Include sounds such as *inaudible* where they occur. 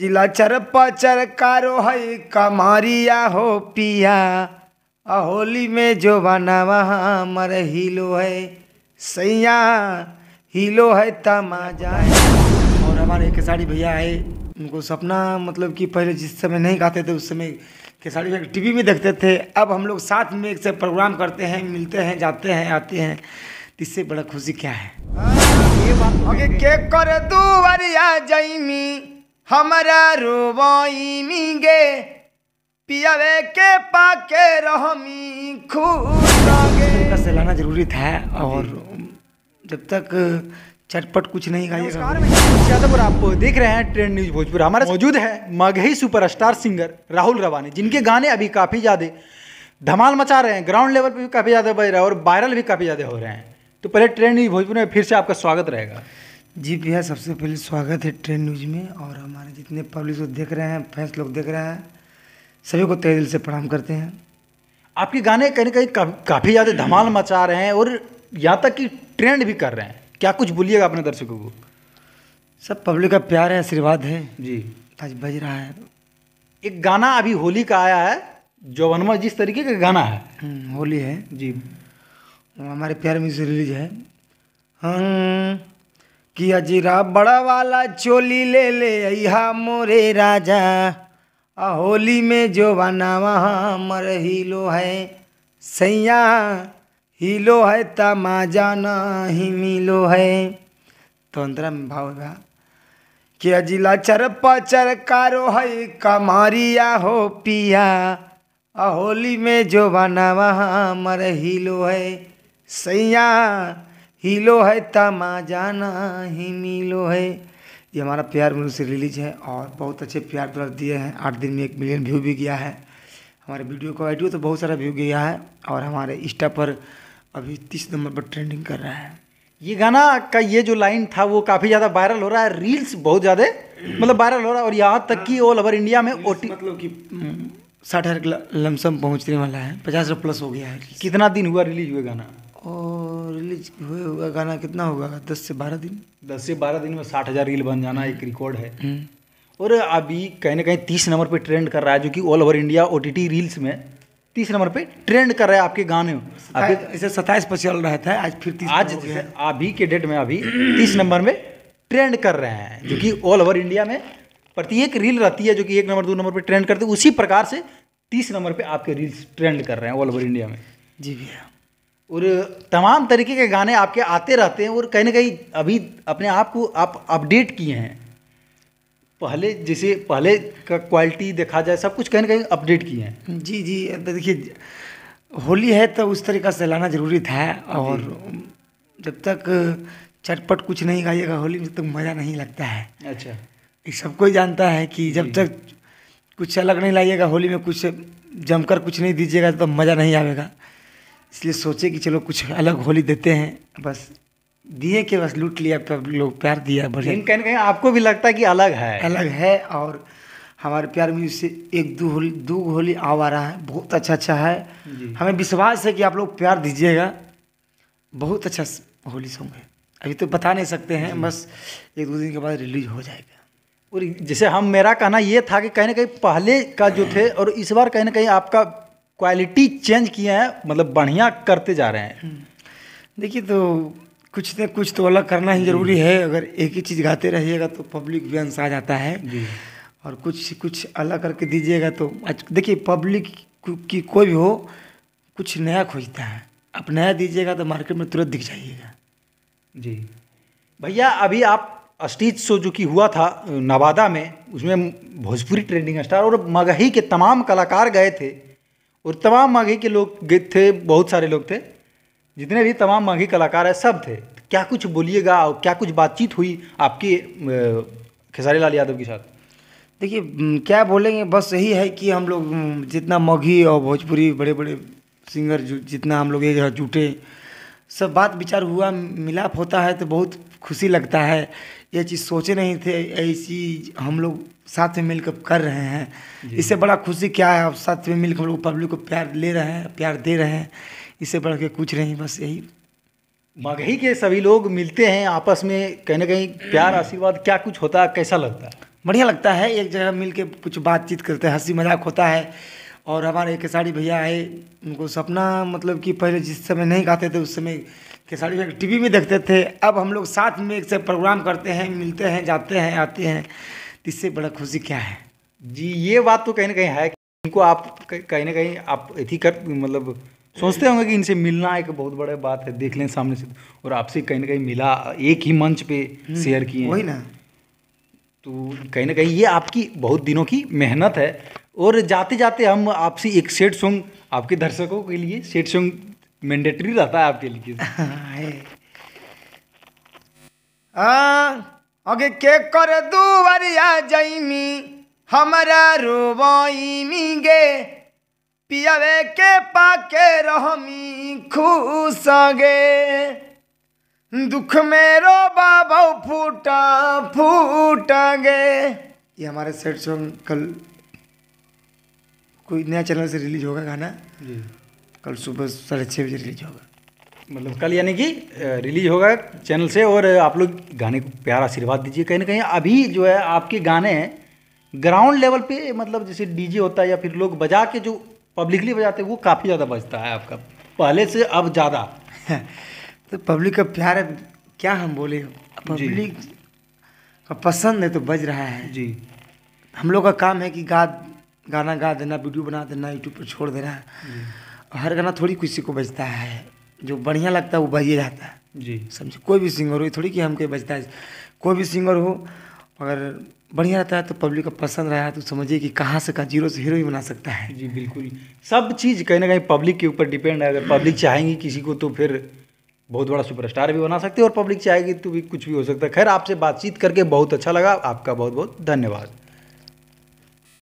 जिला चरपा चरकारो है कमारिया हो पिया होली में जो बनावा मर हिलो है सैया हिलो है जाए और हमारे खेसारी भैया है उनको सपना मतलब कि पहले जिस समय नहीं गाते थे उस समय खेसारी भैया टीवी में देखते थे अब हम लोग साथ में एक से प्रोग्राम करते हैं मिलते हैं जाते हैं आते हैं तो इससे बड़ा खुशी क्या है आ, हाँ, ये बात तो के कर वरिया हमारा रुबई गे पियावे के पाके रहमी खूब लाना जरूरी था और जब तक चटपट कुछ नहीं गाइएगा यादव आप देख रहे हैं ट्रेंड न्यूज भोजपुर हमारे मौजूद है मगही सुपरस्टार सिंगर राहुल रवानी जिनके गाने अभी काफ़ी ज़्यादा धमाल मचा रहे हैं ग्राउंड लेवल पर भी काफ़ी ज़्यादा बज रहा है और वायरल भी काफ़ी ज़्यादा हो रहे हैं तो पहले ट्रेंड न्यूज भोजपुर में फिर से आपका स्वागत रहेगा जी भैया सबसे पहले स्वागत है ट्रेन न्यूज़ में और हमारे जितने पब्लिक लोग देख रहे हैं फैंस लोग देख रहे हैं सभी को तय दिल से प्रणाम करते हैं आपके गाने कहीं ना कहीं का, काफ़ी ज़्यादा धमाल मचा रहे हैं और यहाँ तक कि ट्रेंड भी कर रहे हैं क्या कुछ बोलिएगा अपने दर्शकों को सब पब्लिक का प्यार है आशीर्वाद है जी आज बज रहा है एक गाना अभी होली का आया है जो जौवनमा जिस तरीके का गाना है हम्म, होली है जी हमारे प्यार में से रिलीज है हम्म, कि अजरा बड़ा वाला चोली ले ले अहा मोरे राजा आ होली में जो बना वहाँ मर हीलो है सैया हीलो है तमा जाना ही मिलो है तो अंतरा में भाव भा कि अजिला चर पचर कारो है कमारिया हो पिया आ होली में जो बना वहाँ मर हीलो है सैया हीलो है तमा जाना ही मिलो है ये हमारा प्यार मनुष्य से रिलीज है और बहुत अच्छे प्यार तरफ दिए हैं आठ दिन में एक मिलियन व्यू भी गया है हमारे वीडियो का ऑडियो तो बहुत सारा व्यू गया है और हमारे इंस्टा पर अभी तीस नंबर पर ट्रेंडिंग कर रहा है ये गाना का ये जो लाइन था वो काफ़ी ज़्यादा वायरल हो रहा है रील्स बहुत ज़्यादा मतलब वायरल हो रहा है और यहाँ तक कि ऑल ओवर इंडिया में ओ मतलब कि हम्म, साठ हज़ार लमसम पहुँचने वाला है पचास प्लस हो गया है कितना दिन हुआ रिलीज हुआ गाना और रिलीज हुआ गाना कितना होगा दस से बारह दिन दस से बारह दिन में साठ हज़ार रील बन जाना एक रिकॉर्ड है हम्म। और अभी कहीं ना कहीं तीस नंबर पे ट्रेंड कर रहा है जो कि ऑल ओवर इंडिया ओ रील्स में तीस नंबर पे ट्रेंड कर रहा है आपके गाने इसे सत्ताईस पर चल रहा था आज फिर आज अभी के डेट में अभी *clears throat* तीस नंबर में ट्रेंड कर रहे हैं जो कि ऑल ओवर इंडिया में प्रत्येक रील रहती है जो कि एक नंबर दो नंबर पे ट्रेंड करते उसी प्रकार से तीस नंबर पे आपके रील्स ट्रेंड कर रहे हैं ऑल ओवर इंडिया में जी भैया और तमाम तरीके के गाने आपके आते रहते हैं और कहीं ना कहीं अभी अपने आप को आप अपडेट किए हैं पहले जैसे पहले का क्वालिटी देखा जाए सब कुछ कहीं ना कहीं अपडेट किए हैं जी जी देखिए होली है तो उस तरीका से लाना ज़रूरी था और जब तक चटपट कुछ नहीं गाइएगा होली में तो मज़ा नहीं लगता है अच्छा ये सब कोई जानता है कि जब तक कुछ अलग नहीं लाइएगा होली में कुछ जमकर कुछ नहीं दीजिएगा तो मज़ा नहीं आएगा इसलिए सोचे कि चलो कुछ अलग होली देते हैं बस दिए के बस लूट लिया तब लोग प्यार दिया बढ़िया कहीं कहीं आपको भी लगता है कि अलग है अलग है और हमारे प्यार में इससे एक दो होली दो होली आव आ रहा है बहुत अच्छा अच्छा है हमें विश्वास है कि आप लोग प्यार दीजिएगा बहुत अच्छा होली सॉन्ग है अभी तो बता नहीं सकते हैं बस एक दो दिन के बाद रिलीज हो जाएगा और जैसे हम मेरा कहना ये था कि कहीं ना कहीं पहले का जो थे और इस बार कहीं ना कहीं आपका क्वालिटी चेंज किए हैं मतलब बढ़िया करते जा रहे हैं हम्म। देखिए तो कुछ न कुछ तो अलग करना ही ज़रूरी है अगर एक ही चीज़ गाते रहिएगा तो पब्लिक भी आ जाता है और कुछ कुछ अलग करके दीजिएगा तो देखिए पब्लिक की कोई भी हो कुछ नया खोजता है आप नया दीजिएगा तो मार्केट में तुरंत दिख जाइएगा जी भैया अभी आप स्टेज शो जो कि हुआ था नवादा में उसमें भोजपुरी ट्रेंडिंग स्टार और मगही के तमाम कलाकार गए थे और तमाम माघी के लोग थे बहुत सारे लोग थे जितने भी तमाम माघी कलाकार हैं सब थे क्या कुछ बोलिएगा और क्या कुछ बातचीत हुई आपकी खेसारी लाल यादव के साथ देखिए क्या बोलेंगे बस यही है कि हम लोग जितना मघी और भोजपुरी बड़े बड़े सिंगर जितना हम लोग एक जुटे सब बात विचार हुआ मिलाप होता है तो बहुत खुशी लगता है ये चीज़ सोचे नहीं थे ऐसी हम लोग साथ में मिलकर कर रहे हैं इससे बड़ा खुशी क्या है आप साथ में मिलकर हम लोग पब्लिक को प्यार ले रहे हैं प्यार दे रहे हैं इससे बढ़ के कुछ नहीं बस यही मगही के सभी लोग मिलते हैं आपस में कहीं ना कहीं प्यार आशीर्वाद क्या कुछ होता है कैसा लगता है बढ़िया लगता है एक जगह मिल कुछ बातचीत करते हैं हंसी मजाक होता है और हमारे खेसारी भैया आए उनको सपना मतलब कि पहले जिस समय नहीं खाते थे उस समय खेसारी भैया टी वी में देखते थे अब हम लोग साथ में एक से प्रोग्राम करते हैं मिलते हैं जाते हैं आते हैं तो इससे बड़ा खुशी क्या है जी ये बात तो कहीं ना कहीं है इनको आप कहीं ना कहीं आप इथी कर मतलब सोचते होंगे कि इनसे मिलना एक बहुत बड़ा बात है देख लें सामने से और आपसे कहीं ना कहीं मिला एक ही मंच पे शेयर हम्म, किए वही ना तो कहीं ना कहीं ये आपकी बहुत दिनों की मेहनत है और जाते जाते हम आपसे एक सेट सॉन्ग आपके दर्शकों के लिए सेट सॉन्ग मैंडेटरी रहता है आपके लिए *laughs* आगे के कर दुवरिया जाइमी हमारा रोबईमी गे पियावे के पाके रहमी खुश गे दुख में रो बाबा फूटा फूट गे ये हमारे सेट सॉन्ग कल कोई नया चैनल से रिलीज होगा गाना जी कल सुबह साढ़े छः बजे रिलीज होगा मतलब कल यानी कि रिलीज होगा चैनल से और आप लोग गाने को प्यार आशीर्वाद दीजिए कहीं ना कहीं अभी जो है आपके गाने ग्राउंड लेवल पे मतलब जैसे डीजे होता है या फिर लोग बजा के जो पब्लिकली बजाते हैं वो काफ़ी ज़्यादा बजता है आपका पहले से अब ज़्यादा हाँ, तो पब्लिक का प्यार है क्या हम बोले पब्लिक का पसंद है तो बज रहा है जी हम लोग का काम है कि गा गाना गा देना वीडियो बना देना यूट्यूब पर छोड़ देना हर गाना थोड़ी किसी को बजता है जो बढ़िया लगता है वो बजे जाता है जी समझे कोई भी सिंगर हो थोड़ी कि कहीं बजता है कोई भी सिंगर हो अगर बढ़िया रहता है तो पब्लिक का पसंद रहा है तो समझिए कि कहाँ से कहाँ जीरो से हीरो ही बना सकता है जी बिल्कुल सब चीज़ कहीं ना कहीं पब्लिक के ऊपर डिपेंड है अगर पब्लिक चाहेंगी किसी को तो फिर बहुत बड़ा सुपरस्टार भी बना सकते हैं और पब्लिक चाहेगी तो भी कुछ भी हो सकता है खैर आपसे बातचीत करके बहुत अच्छा लगा आपका बहुत बहुत धन्यवाद